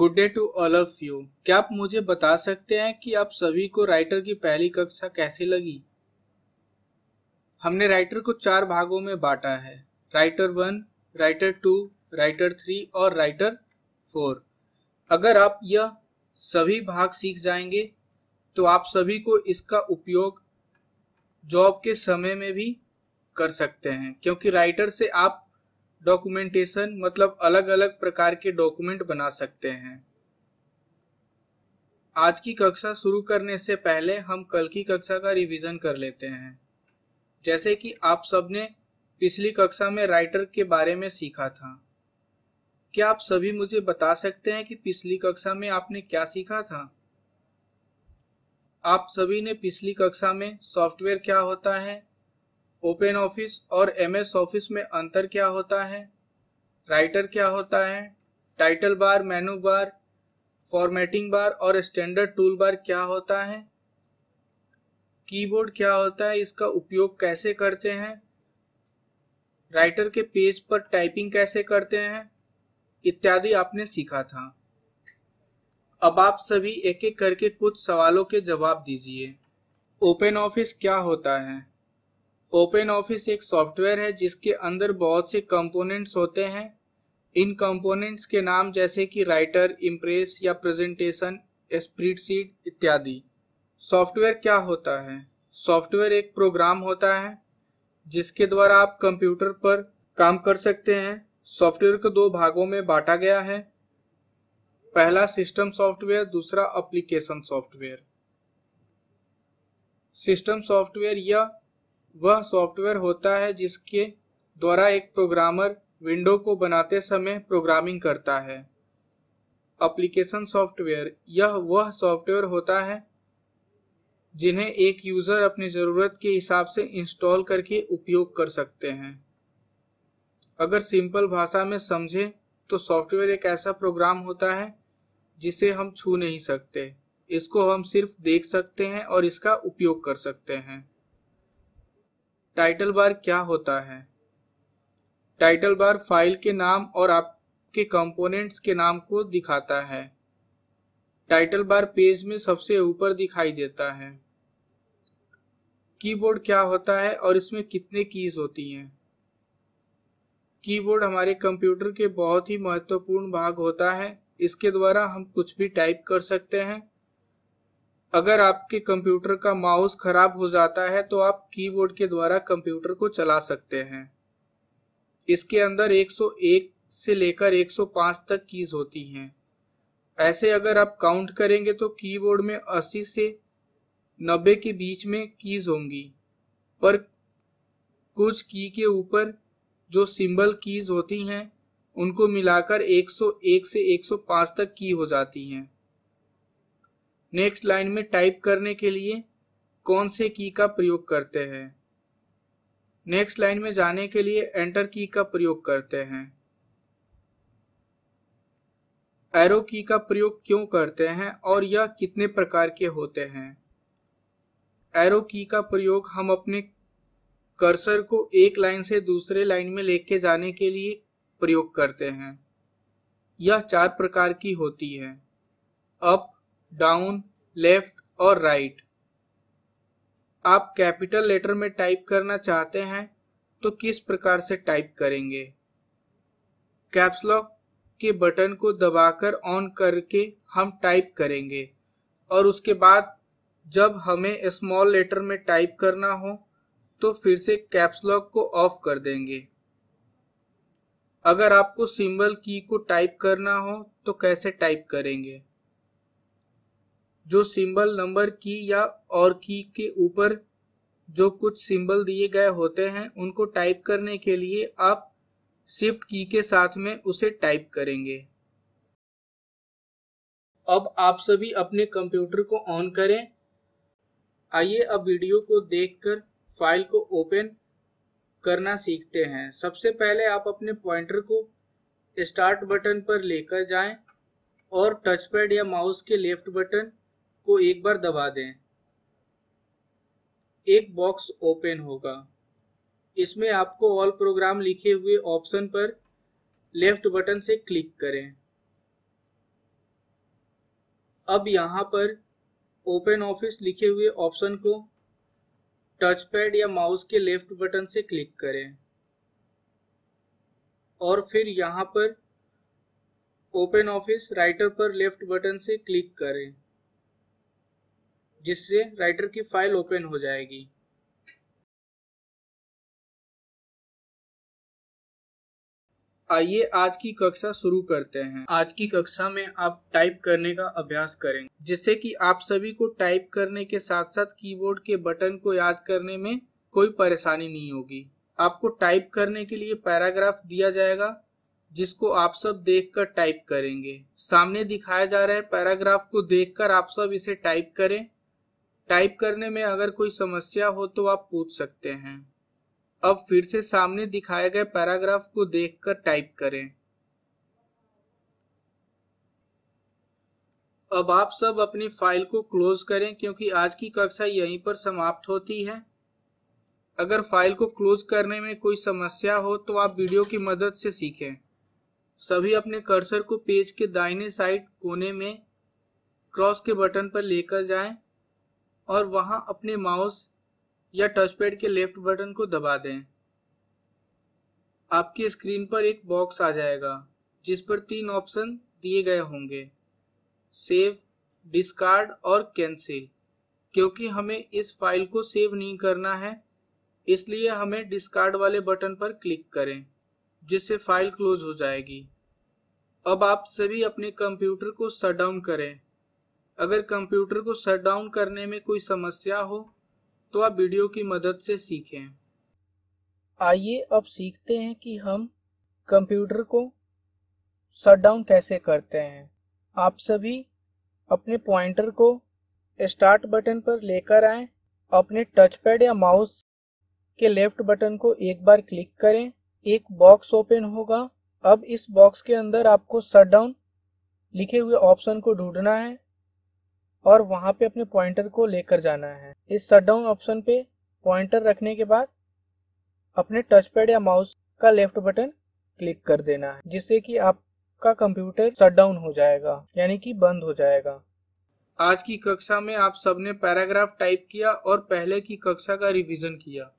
good day to all of you क्या आप मुझे बता सकते हैं कि आप सभी को राइटर की पहली कक्षा कैसे लगी हमने राइटर को चार भागों में बांटा है writer one writer two writer three और राइटर फोर अगर आप यह सभी भाग सीख जाएंगे तो आप सभी को इसका उपयोग जॉब के समय में भी कर सकते हैं क्योंकि राइटर से आप डॉक्यूमेंटेशन मतलब अलग अलग प्रकार के डॉक्यूमेंट बना सकते हैं आज की कक्षा शुरू करने से पहले हम कल की कक्षा का रिवीजन कर लेते हैं जैसे कि आप सबने पिछली कक्षा में राइटर के बारे में सीखा था क्या आप सभी मुझे बता सकते हैं कि पिछली कक्षा में आपने क्या सीखा था आप सभी ने पिछली कक्षा में सॉफ्टवेयर क्या होता है ओपन ऑफिस और एम एस ऑफिस में अंतर क्या होता है राइटर क्या होता है टाइटल बार मेनू बार फॉर्मेटिंग बार और स्टैंडर्ड टूल बार क्या होता है कीबोर्ड क्या होता है इसका उपयोग कैसे करते हैं राइटर के पेज पर टाइपिंग कैसे करते हैं इत्यादि आपने सीखा था अब आप सभी एक एक करके कुछ सवालों के जवाब दीजिए ओपन ऑफिस क्या होता है ओपन ऑफिस एक सॉफ्टवेयर है जिसके अंदर बहुत से कंपोनेंट्स होते हैं इन कंपोनेंट्स के नाम जैसे कि राइटर इम्प्रेस या प्रेजेंटेशन स्प्रीडशीट इत्यादि सॉफ्टवेयर क्या होता है सॉफ्टवेयर एक प्रोग्राम होता है जिसके द्वारा आप कंप्यूटर पर काम कर सकते हैं सॉफ्टवेयर को दो भागों में बांटा गया है पहला सिस्टम सॉफ्टवेयर दूसरा एप्लीकेशन सॉफ्टवेयर सिस्टम सॉफ्टवेयर यह वह सॉफ्टवेयर होता है जिसके द्वारा एक प्रोग्रामर विंडो को बनाते समय प्रोग्रामिंग करता है एप्लीकेशन सॉफ्टवेयर यह वह सॉफ्टवेयर होता है जिन्हें एक यूज़र अपनी ज़रूरत के हिसाब से इंस्टॉल करके उपयोग कर सकते हैं अगर सिंपल भाषा में समझे तो सॉफ्टवेयर एक ऐसा प्रोग्राम होता है जिसे हम छू नहीं सकते इसको हम सिर्फ देख सकते हैं और इसका उपयोग कर सकते हैं टाइटल बार क्या होता है टाइटल बार फाइल के नाम और आपके कंपोनेंट्स के नाम को दिखाता है टाइटल बार पेज में सबसे ऊपर दिखाई देता है कीबोर्ड क्या होता है और इसमें कितने कीज होती हैं कीबोर्ड हमारे कंप्यूटर के बहुत ही महत्वपूर्ण भाग होता है इसके द्वारा हम कुछ भी टाइप कर सकते हैं अगर आपके कंप्यूटर का माउस खराब हो जाता है तो आप कीबोर्ड के द्वारा कंप्यूटर को चला सकते हैं इसके अंदर 101 से लेकर 105 तक कीज होती हैं ऐसे अगर आप काउंट करेंगे तो कीबोर्ड में 80 से 90 के बीच में कीज होंगी पर कुछ की के ऊपर जो सिंबल कीज होती हैं उनको मिलाकर 101 से 105 तक की हो जाती हैं नेक्स्ट लाइन में टाइप करने के लिए कौन से की का प्रयोग करते हैं नेक्स्ट लाइन में जाने के लिए एंटर की का प्रयोग करते हैं एरो की का प्रयोग क्यों करते हैं और यह कितने प्रकार के होते हैं एरो की का प्रयोग हम अपने कर्सर को एक लाइन से दूसरे लाइन में लेके जाने के लिए प्रयोग करते हैं यह चार प्रकार की होती है अप डाउन लेफ्ट और राइट आप कैपिटल लेटर में टाइप करना चाहते हैं तो किस प्रकार से टाइप करेंगे कैप्सलॉक के बटन को दबाकर ऑन करके हम टाइप करेंगे और उसके बाद जब हमें स्मॉल लेटर में टाइप करना हो तो फिर से कैप्सलॉक को ऑफ कर देंगे अगर आपको सिंबल की को टाइप करना हो तो कैसे टाइप करेंगे जो सिंबल नंबर की या और की के ऊपर जो कुछ सिंबल दिए गए होते हैं उनको टाइप करने के लिए आप शिफ्ट की के साथ में उसे टाइप करेंगे अब आप सभी अपने कंप्यूटर को ऑन करें आइए अब वीडियो को देखकर फाइल को ओपन करना सीखते हैं सबसे पहले आप अपने पॉइंटर को स्टार्ट बटन पर लेकर जाएं और टचपैड या माउस के लेफ्ट बटन को एक बार दबा दें एक बॉक्स ओपन होगा इसमें आपको ऑल प्रोग्राम लिखे हुए ऑप्शन पर लेफ्ट बटन से क्लिक करें अब यहाँ पर ओपन ऑफिस लिखे हुए ऑप्शन को टच पैड या माउस के लेफ्ट बटन से क्लिक करें और फिर यहाँ पर ओपन ऑफिस राइटर पर लेफ्ट बटन से क्लिक करें जिससे राइटर की फाइल ओपन हो जाएगी आइए आज की कक्षा शुरू करते हैं आज की कक्षा में आप टाइप करने का अभ्यास करेंगे जिससे कि आप सभी को टाइप करने के साथ साथ कीबोर्ड के बटन को याद करने में कोई परेशानी नहीं होगी आपको टाइप करने के लिए पैराग्राफ दिया जाएगा जिसको आप सब देखकर टाइप करेंगे सामने दिखाया जा रहे पैराग्राफ को देखकर आप सब इसे टाइप करें टाइप करने में अगर कोई समस्या हो तो आप पूछ सकते हैं अब फिर से सामने दिखाए गए पैराग्राफ को देखकर टाइप करें अब आप सब अपनी फाइल को क्लोज करें क्योंकि आज की कक्षा यहीं पर समाप्त होती है अगर फाइल को क्लोज करने में कोई समस्या हो तो आप वीडियो की मदद से सीखें सभी अपने कर्सर को पेज के दाहिने साइड कोने में क्रॉस के बटन पर लेकर जाएं और वहां अपने माउस या टचपैड के लेफ्ट बटन को दबा दें आपकी स्क्रीन पर एक बॉक्स आ जाएगा जिस पर तीन ऑप्शन दिए गए होंगे सेव डिस्कार्ड और कैंसिल क्योंकि हमें इस फाइल को सेव नहीं करना है इसलिए हमें डिस्कार्ड वाले बटन पर क्लिक करें जिससे फाइल क्लोज हो जाएगी अब आप सभी अपने कंप्यूटर को शट डाउन करें अगर कंप्यूटर को शट डाउन करने में कोई समस्या हो तो आप वीडियो की मदद से सीखें आइए अब सीखते हैं कि हम कंप्यूटर को शट डाउन कैसे करते हैं आप सभी अपने पॉइंटर को स्टार्ट बटन पर लेकर आएं, अपने टच पैड या माउस के लेफ्ट बटन को एक बार क्लिक करें एक बॉक्स ओपन होगा अब इस बॉक्स के अंदर आपको शट डाउन लिखे हुए ऑप्शन को ढूंढना है और वहाँ पे अपने पॉइंटर को लेकर जाना है इस शटडाउन ऑप्शन पे पॉइंटर रखने के बाद अपने टच पैड या माउस का लेफ्ट बटन क्लिक कर देना है जिससे कि आपका कंप्यूटर शटडाउन हो जाएगा यानी कि बंद हो जाएगा आज की कक्षा में आप सबने पैराग्राफ टाइप किया और पहले की कक्षा का रिवीजन किया